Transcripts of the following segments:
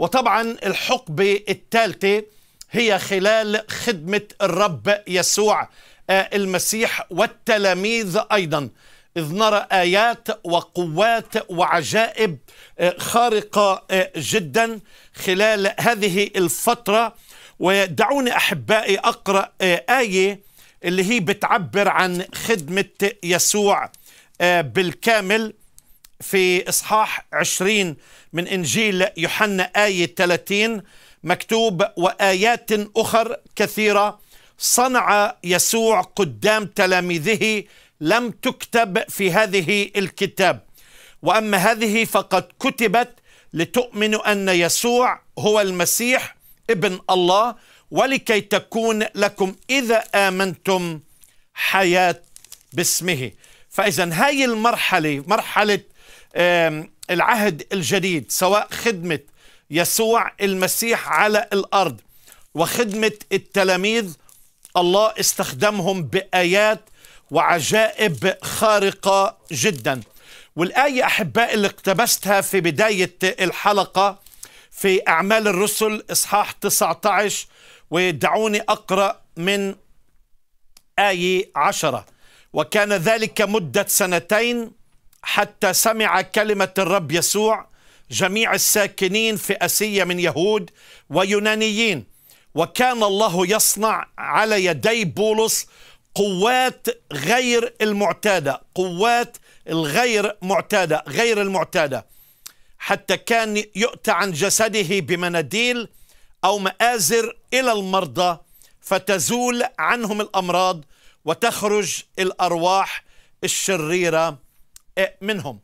وطبعا الحقبة الثالثة هي خلال خدمة الرب يسوع آه، المسيح والتلاميذ أيضا إذ نرى آيات وقوات وعجائب آه، خارقة آه، جدا خلال هذه الفترة ودعوني أحبائي أقرأ آية اللي هي بتعبر عن خدمة يسوع بالكامل في إصحاح عشرين من إنجيل يوحنا آية 30 مكتوب وآيات أخر كثيرة صنع يسوع قدام تلاميذه لم تكتب في هذه الكتاب وأما هذه فقد كتبت لتؤمنوا أن يسوع هو المسيح ابن الله ولكي تكون لكم إذا آمنتم حياة باسمه فإذا هاي المرحلة مرحلة العهد الجديد سواء خدمة يسوع المسيح على الأرض وخدمة التلاميذ الله استخدمهم بآيات وعجائب خارقة جدا والآية أحباء اللي اقتبستها في بداية الحلقة في أعمال الرسل إصحاح 19 ودعوني أقرأ من آية 10 وكان ذلك مدة سنتين حتى سمع كلمة الرب يسوع جميع الساكنين في أسية من يهود ويونانيين وكان الله يصنع على يدي بولس قوات غير المعتادة قوات الغير معتادة غير المعتادة حتى كان يؤتى عن جسده بمناديل أو مآزر إلى المرضى فتزول عنهم الأمراض وتخرج الارواح الشريره إيه، منهم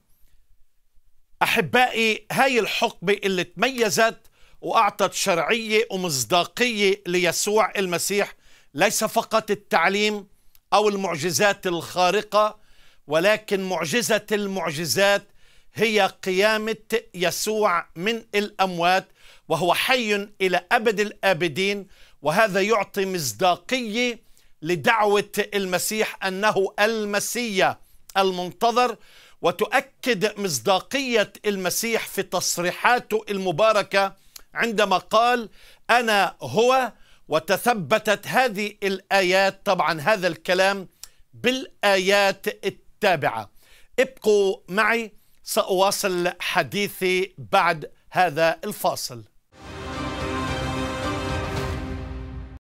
احبائي هاي الحقبه اللي تميزت واعطت شرعيه ومصداقيه ليسوع المسيح ليس فقط التعليم او المعجزات الخارقه ولكن معجزه المعجزات هي قيامه يسوع من الاموات وهو حي الى ابد الابدين وهذا يعطي مصداقيه لدعوه المسيح انه المسيا المنتظر وتؤكد مصداقيه المسيح في تصريحاته المباركه عندما قال انا هو وتثبتت هذه الايات طبعا هذا الكلام بالايات التابعه ابقوا معي ساواصل حديثي بعد هذا الفاصل